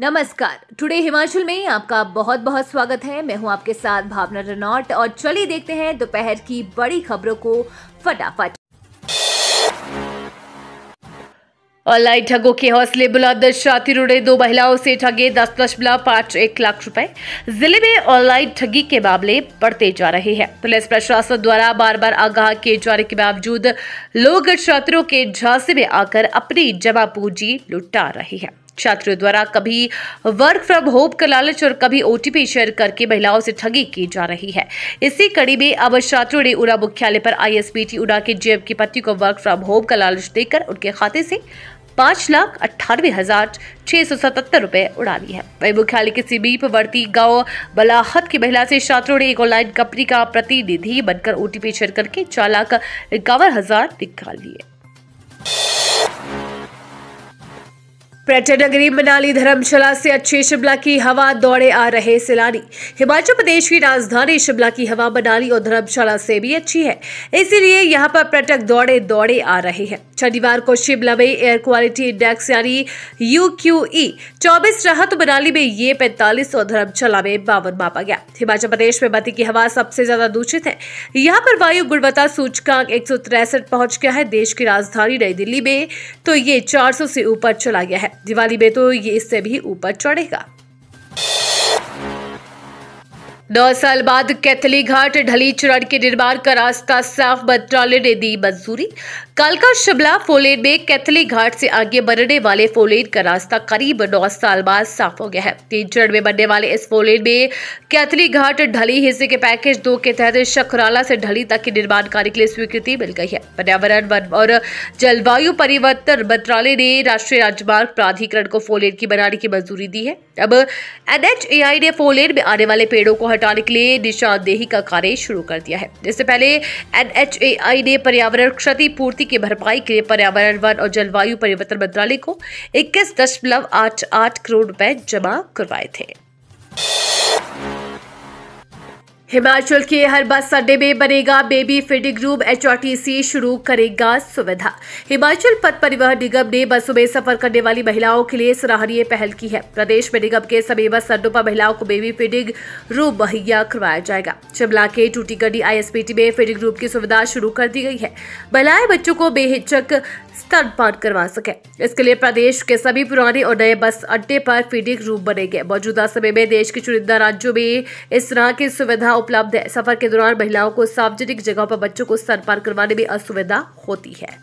नमस्कार टुडे हिमाचल में आपका बहुत बहुत स्वागत है मैं हूं आपके साथ भावना रनौट और चलिए देखते हैं दोपहर की बड़ी खबरों को फटाफट ऑनलाइन ठगों के हौसले बुलंद शाति उड़े दो महिलाओं से ठगे दस दशमलव पाँच एक लाख रुपए जिले में ऑनलाइन ठगी के मामले बढ़ते जा रहे हैं पुलिस प्रशासन द्वारा बार बार आगाह किए जाने के बावजूद लोग छात्रों के झांसे में आकर अपनी जमा पूंजी लुटा रहे हैं छात्रों द्वारा कभी वर्क फ्रॉम होम का लालच और कभी ओटीपी शेयर करके महिलाओं से ठगी की जा रही है इसी कड़ी में अब छात्रों ने उड़ा मुख्यालय पर आईएसपीटी उड़ा के जेब की पति को वर्क फ्रॉम होम का लालच देकर उनके खाते से पांच लाख अट्ठानवे हजार छह सौ सतहत्तर रुपए उड़ा ली है वही मुख्यालय के वर्ती गांव बलाहत की महिला से छात्रों ने एक ऑनलाइन कंपनी का प्रतिनिधि बनकर ओटीपी शेयर करके चार लाख इक्यावन हजार निकाल लिए पर्यटन नगरी मनाली धर्मशाला से अच्छे शिमला की हवा दौड़े आ रहे सैलानी हिमाचल प्रदेश की राजधानी शिमला की हवा मनाली और धर्मशाला से भी अच्छी है इसीलिए यहाँ पर पर्यटक दौड़े दौड़े आ रहे हैं शनिवार को शिमला में एयर क्वालिटी इंडेक्स यानी यू क्यू ई चौबीस रहा तो मनाली में ये पैंतालीस और धर्मशाला में बावन मापा गया हिमाचल प्रदेश में बती की हवा सबसे ज्यादा दूषित है यहाँ पर वायु गुणवत्ता सूचकांक एक सौ तिरसठ पहुंच गया है देश की राजधानी नई दिल्ली में तो ये चार सौ से ऊपर चला गया है दिवाली में तो ये इससे भी ऊपर चढ़ेगा नौ साल बाद कैथली घाट ढली चुरड़ के निर्माण का रास्ता साफ मंत्रालय ने दी मंजूरी कालका शिमला फोलेन में कैथली घाट से आगे बढ़ने वाले फोलेन का रास्ता करीब नौ साल बाद साफ हो गया है तीन चरण में बनने वाले इस फोलेन में कैथली घाट ढली हिस्से के पैकेज दो के तहत शखराला से ढली तक के निर्माण कार्य के लिए स्वीकृति मिल गई है पर्यावरण वन और जलवायु परिवर्तन मंत्रालय ने राष्ट्रीय राजमार्ग प्राधिकरण को फोलेन की बनाने की मंजूरी दी है अब एनएचएआई ने फोलेन में आने वाले पेड़ों को हटाने के लिए निशानदेही का कार्य शुरू कर दिया है इससे पहले एनएचएआई ने पर्यावरण क्षति पूर्ति की भरपाई के लिए पर्यावरण वन और जलवायु परिवर्तन मंत्रालय को इक्कीस करोड़ रुपए जमा करवाए थे हिमाचल के हर बस अड्डे में बनेगा बेबी फीडिंग रूम एचआरटीसी शुरू करेगा सुविधा हिमाचल पथ परिवहन निगम ने बसों में सफर करने वाली महिलाओं के लिए सराहनीय पहल की है प्रदेश में निगम के सभी बस अड्डों पर महिलाओं को बेबी फीडिंग रूम मुहैया करवाया जाएगा शिमला के टूटीगढ़ी आईएसपीटी में फीडिंग रूम की सुविधा शुरू कर दी गई है महिलाएं बच्चों को बेहिचक स्टड करवा सके इसके लिए प्रदेश के सभी पुराने और नए बस अड्डे पर फीडिंग रूम बनेंगे मौजूदा समय में देश के चुनिंदा राज्यों में इस तरह की सुविधा उपलब्ध है सफर के दौरान महिलाओं को सार्वजनिक जगहों पर बच्चों को स्तर पार करवाने में असुविधा होती है